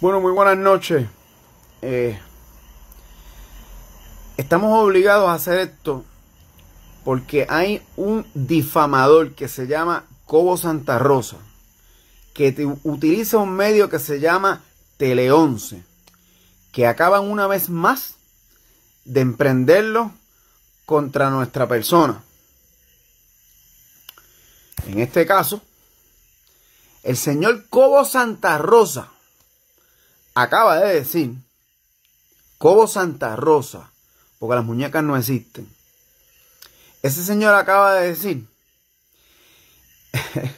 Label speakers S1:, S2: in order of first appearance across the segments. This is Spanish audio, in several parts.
S1: Bueno, muy buenas noches. Eh, estamos obligados a hacer esto porque hay un difamador que se llama Cobo Santa Rosa, que utiliza un medio que se llama Tele 11, que acaban una vez más de emprenderlo contra nuestra persona. En este caso, el señor Cobo Santa Rosa acaba de decir Cobo Santa Rosa, porque las muñecas no existen. Ese señor acaba de decir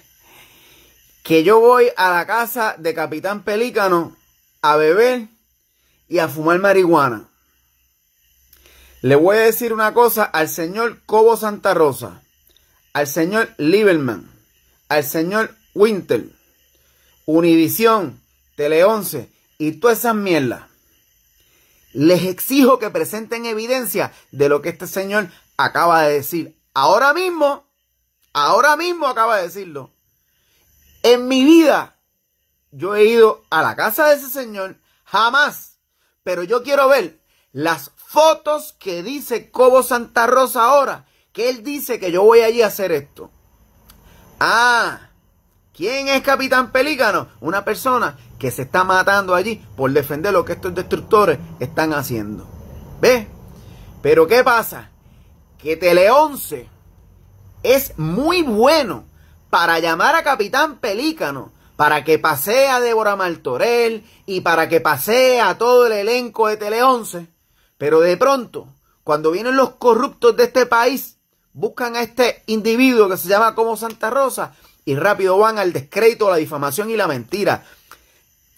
S1: que yo voy a la casa de Capitán Pelícano a beber y a fumar marihuana. Le voy a decir una cosa al señor Cobo Santa Rosa, al señor Lieberman, al señor Winter, Univisión, Tele 11 y toda esas mierda. Les exijo que presenten evidencia de lo que este señor acaba de decir. Ahora mismo, ahora mismo acaba de decirlo. En mi vida, yo he ido a la casa de ese señor, jamás. Pero yo quiero ver las fotos que dice Cobo Santa Rosa ahora, que él dice que yo voy allí a hacer esto. Ah, ¿Quién es Capitán Pelícano? Una persona que se está matando allí por defender lo que estos destructores están haciendo. ¿Ves? Pero ¿qué pasa? Que Tele 11 es muy bueno para llamar a Capitán Pelícano, para que pasee a Débora Martorell y para que pasee a todo el elenco de Tele 11. Pero de pronto, cuando vienen los corruptos de este país, buscan a este individuo que se llama como Santa Rosa y rápido van al descrédito, la difamación y la mentira.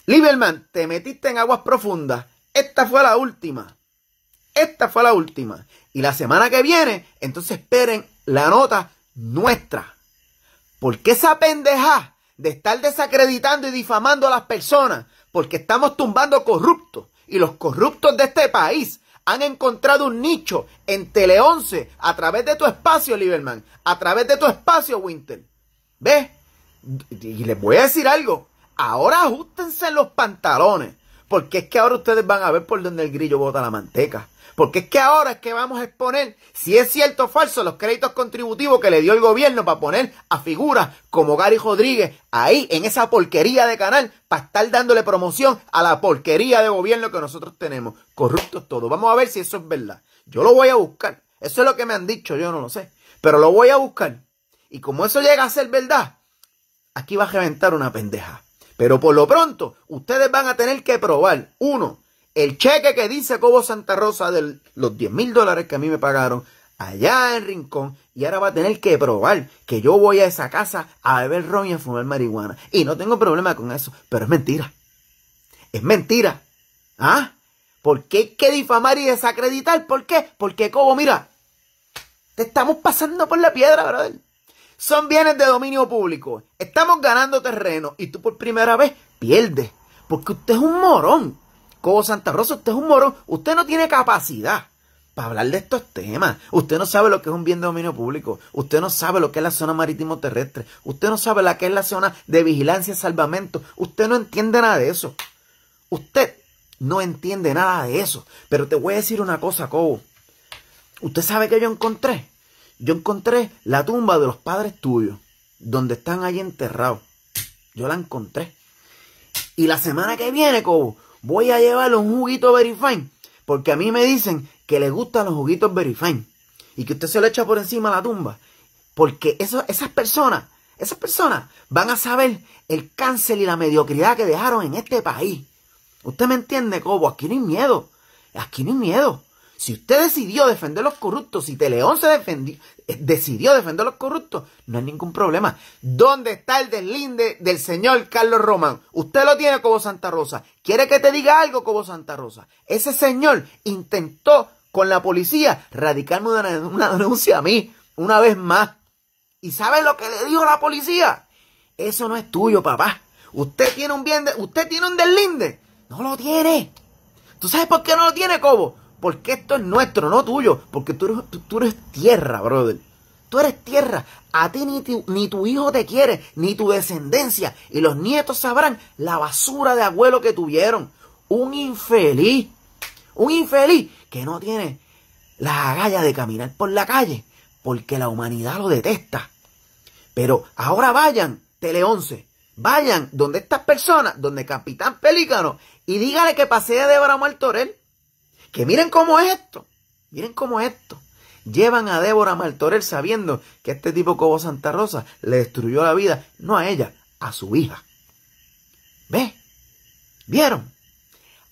S1: Lieberman, te metiste en aguas profundas. Esta fue la última. Esta fue la última. Y la semana que viene, entonces esperen la nota nuestra. Porque esa pendeja de estar desacreditando y difamando a las personas, porque estamos tumbando corruptos. Y los corruptos de este país han encontrado un nicho en Tele 11 a través de tu espacio, Lieberman, a través de tu espacio, Winter. ¿Ves? Y les voy a decir algo. Ahora ajustense los pantalones. Porque es que ahora ustedes van a ver por donde el grillo bota la manteca. Porque es que ahora es que vamos a exponer, si es cierto o falso, los créditos contributivos que le dio el gobierno para poner a figuras como Gary Rodríguez ahí en esa porquería de canal para estar dándole promoción a la porquería de gobierno que nosotros tenemos. Corruptos todos. Vamos a ver si eso es verdad. Yo lo voy a buscar. Eso es lo que me han dicho, yo no lo sé. Pero lo voy a buscar. Y como eso llega a ser verdad, aquí va a reventar una pendeja. Pero por lo pronto, ustedes van a tener que probar, uno, el cheque que dice Cobo Santa Rosa de los 10 mil dólares que a mí me pagaron allá en Rincón y ahora va a tener que probar que yo voy a esa casa a beber ron y a fumar marihuana. Y no tengo problema con eso, pero es mentira. Es mentira. ¿Ah? ¿Por qué hay que difamar y desacreditar? ¿Por qué? Porque Cobo, mira, te estamos pasando por la piedra, brother son bienes de dominio público. Estamos ganando terreno y tú por primera vez pierdes. Porque usted es un morón. Cobo Santa Rosa, usted es un morón. Usted no tiene capacidad para hablar de estos temas. Usted no sabe lo que es un bien de dominio público. Usted no sabe lo que es la zona marítimo terrestre. Usted no sabe la que es la zona de vigilancia y salvamento. Usted no entiende nada de eso. Usted no entiende nada de eso. Pero te voy a decir una cosa, Cobo. ¿Usted sabe que yo encontré? Yo encontré la tumba de los padres tuyos, donde están ahí enterrados. Yo la encontré. Y la semana que viene, Cobo, voy a llevarle un juguito Fine. Porque a mí me dicen que les gustan los juguitos Fine. Y que usted se lo echa por encima de la tumba. Porque eso, esas personas, esas personas van a saber el cáncer y la mediocridad que dejaron en este país. ¿Usted me entiende, Cobo? Aquí no hay miedo. Aquí no hay miedo. Si usted decidió defender a los corruptos, si Teleón se eh, decidió defender a los corruptos, no hay ningún problema. ¿Dónde está el deslinde del señor Carlos Román? Usted lo tiene como Santa Rosa. ¿Quiere que te diga algo como Santa Rosa? Ese señor intentó con la policía radicarme una, denuncia a mí, una vez más. ¿Y sabe lo que le dijo la policía? Eso no es tuyo, papá. Usted tiene un bien, de, usted tiene un deslinde. No lo tiene. ¿Tú sabes por qué no lo tiene, Cobo? Porque esto es nuestro, no tuyo. Porque tú eres, tierra, brother. Tú eres tierra. A ti ni, tu, hijo te quiere, ni tu descendencia. Y los nietos sabrán la basura de abuelo que tuvieron. Un infeliz. Un infeliz que no tiene la agallas de caminar por la calle. Porque la humanidad lo detesta. Pero ahora vayan, Tele 11. Vayan donde estas personas, donde Capitán Pelícano, y dígale que pasee de Débora Torel. Que miren cómo es esto. Miren cómo es esto. Llevan a Débora Martorell sabiendo que este tipo Cobo Santa Rosa le destruyó la vida, no a ella, a su hija. ¿Ve? ¿Vieron?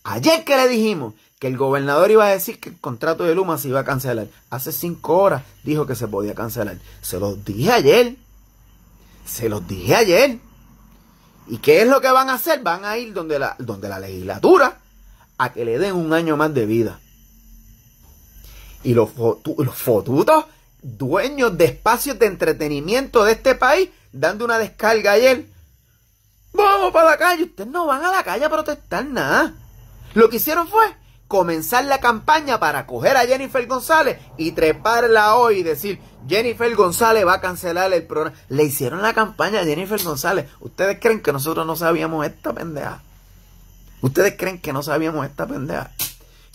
S1: Ayer que le dijimos que el gobernador iba a decir que el contrato de Luma se iba a cancelar. Hace cinco horas dijo que se podía cancelar. Se los dije ayer. Se los dije ayer. ¿Y qué es lo que van a hacer? Van a ir donde la, donde la legislatura a que le den un año más de vida. Y los, los fotutos, dueños de espacios de entretenimiento de este país, dando una descarga ayer. Vamos para la calle. Ustedes no van a la calle a protestar nada. Lo que hicieron fue comenzar la campaña para coger a Jennifer González y treparla hoy y decir, Jennifer González va a cancelar el programa. Le hicieron la campaña a Jennifer González. ¿Ustedes creen que nosotros no sabíamos esta pendeja? ¿Ustedes creen que no sabíamos esta pendeja?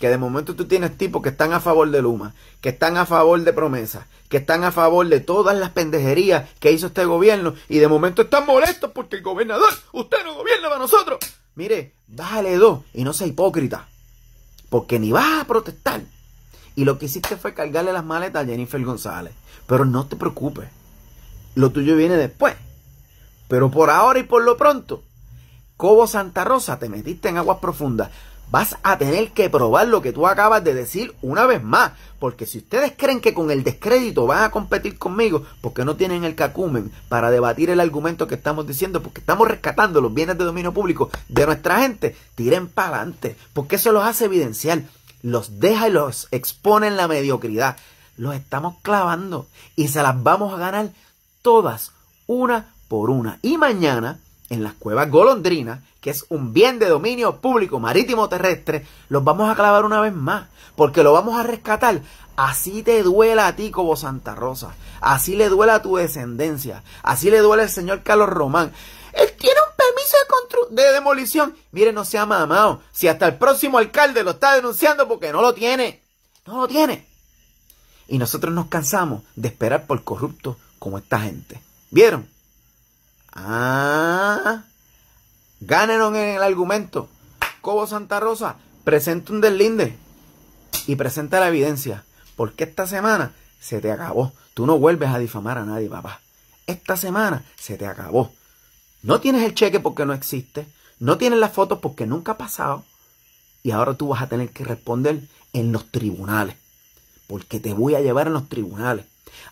S1: Que de momento tú tienes tipos que están a favor de Luma, que están a favor de promesas, que están a favor de todas las pendejerías que hizo este gobierno y de momento están molestos porque el gobernador, usted no gobierna para nosotros. Mire, dale dos y no seas hipócrita, porque ni vas a protestar. Y lo que hiciste fue cargarle las maletas a Jennifer González. Pero no te preocupes, lo tuyo viene después. Pero por ahora y por lo pronto, Cobo Santa Rosa, te metiste en aguas profundas. Vas a tener que probar lo que tú acabas de decir una vez más. Porque si ustedes creen que con el descrédito van a competir conmigo, porque no tienen el cacumen para debatir el argumento que estamos diciendo, porque estamos rescatando los bienes de dominio público de nuestra gente, tiren para adelante. Porque eso los hace evidenciar. Los deja y los expone en la mediocridad. Los estamos clavando y se las vamos a ganar todas, una por una. Y mañana en las cuevas golondrinas, que es un bien de dominio público marítimo terrestre, los vamos a clavar una vez más, porque lo vamos a rescatar. Así te duela a ti como Santa Rosa, así le duela a tu descendencia, así le duele al señor Carlos Román. Él tiene un permiso de, de demolición. Mire, no sea mamado, si hasta el próximo alcalde lo está denunciando porque no lo tiene, no lo tiene. Y nosotros nos cansamos de esperar por corruptos como esta gente. ¿Vieron? Ah, ganaron en el argumento. Cobo Santa Rosa presenta un deslinde y presenta la evidencia. Porque esta semana se te acabó. Tú no vuelves a difamar a nadie, papá. Esta semana se te acabó. No tienes el cheque porque no existe. No tienes las fotos porque nunca ha pasado. Y ahora tú vas a tener que responder en los tribunales. Porque te voy a llevar a los tribunales.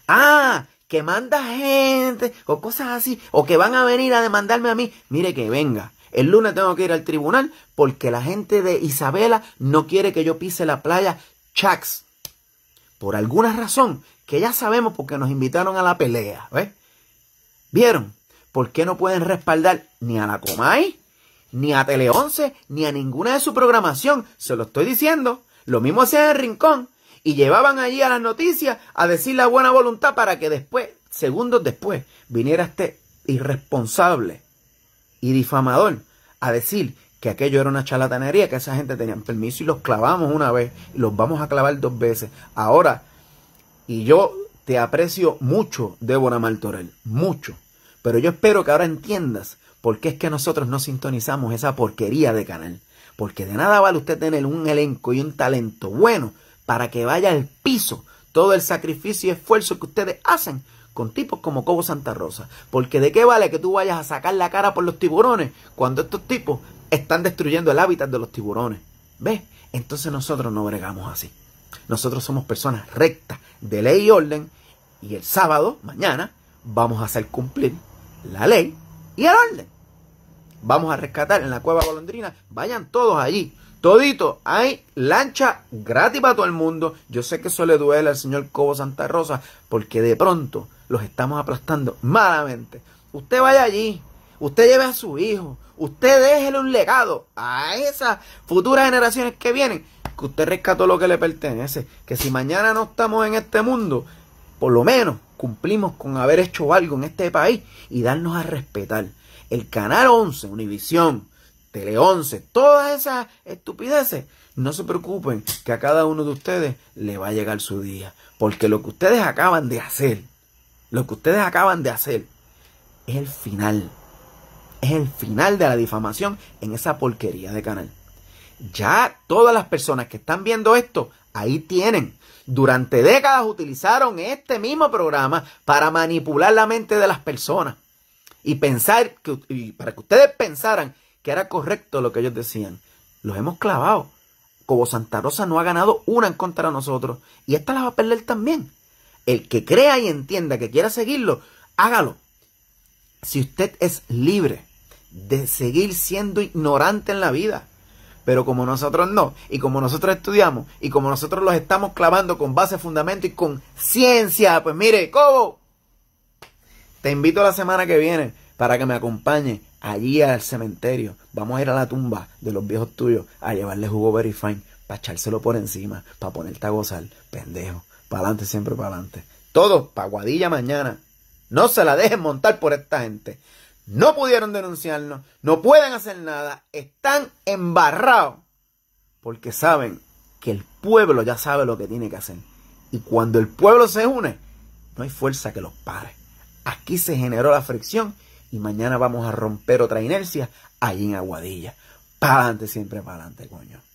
S1: Ah, que manda gente o cosas así, o que van a venir a demandarme a mí, mire que venga. El lunes tengo que ir al tribunal porque la gente de Isabela no quiere que yo pise la playa Chax. Por alguna razón que ya sabemos porque nos invitaron a la pelea. ¿ves? ¿Vieron? ¿Por qué no pueden respaldar ni a la Comay, ni a Tele 11, ni a ninguna de su programación? Se lo estoy diciendo. Lo mismo sea en el rincón y llevaban allí a las noticias a decir la buena voluntad para que después, segundos después, viniera este irresponsable y difamador a decir que aquello era una charlatanería, que esa gente tenía permiso y los clavamos una vez y los vamos a clavar dos veces. Ahora, y yo te aprecio mucho, Débora Martorell, mucho, pero yo espero que ahora entiendas por qué es que nosotros no sintonizamos esa porquería de canal. Porque de nada vale usted tener un elenco y un talento bueno para que vaya al piso todo el sacrificio y esfuerzo que ustedes hacen con tipos como Cobo Santa Rosa. Porque de qué vale que tú vayas a sacar la cara por los tiburones cuando estos tipos están destruyendo el hábitat de los tiburones. ¿Ves? Entonces nosotros no bregamos así. Nosotros somos personas rectas, de ley y orden. Y el sábado, mañana, vamos a hacer cumplir la ley y el orden vamos a rescatar en la cueva golondrina. Vayan todos allí. Todito, hay lancha gratis para todo el mundo. Yo sé que eso le duele al señor Cobo Santa Rosa, porque de pronto los estamos aplastando malamente. Usted vaya allí, usted lleve a su hijo, usted déjele un legado a esas futuras generaciones que vienen, que usted rescató lo que le pertenece. Que si mañana no estamos en este mundo, por lo menos cumplimos con haber hecho algo en este país y darnos a respetar el Canal 11, Univisión, Tele 11, todas esas estupideces. No se preocupen que a cada uno de ustedes le va a llegar su día. Porque lo que ustedes acaban de hacer, lo que ustedes acaban de hacer, es el final. Es el final de la difamación en esa porquería de canal. Ya todas las personas que están viendo esto, ahí tienen. Durante décadas utilizaron este mismo programa para manipular la mente de las personas y pensar, que, para que ustedes pensaran que era correcto lo que ellos decían. Los hemos clavado. Como Santa Rosa no ha ganado una en contra de nosotros. Y esta la va a perder también. El que crea y entienda que quiera seguirlo, hágalo. Si usted es libre de seguir siendo ignorante en la vida, pero como nosotros no, y como nosotros estudiamos, y como nosotros los estamos clavando con base, fundamento y con ciencia, pues mire, ¿cómo? Te invito la semana que viene para que me acompañe allí al cementerio. Vamos a ir a la tumba de los viejos tuyos a llevarle jugo very fine para echárselo por encima, para ponerte a gozar, pendejo. Para adelante, siempre para adelante. Todo Guadilla mañana. No se la dejen montar por esta gente. No pudieron denunciarnos, no pueden hacer nada, están embarrados porque saben que el pueblo ya sabe lo que tiene que hacer. Y cuando el pueblo se une, no hay fuerza que los pare. Aquí se generó la fricción y mañana vamos a romper otra inercia ahí en Aguadilla. Para adelante, siempre para adelante, coño.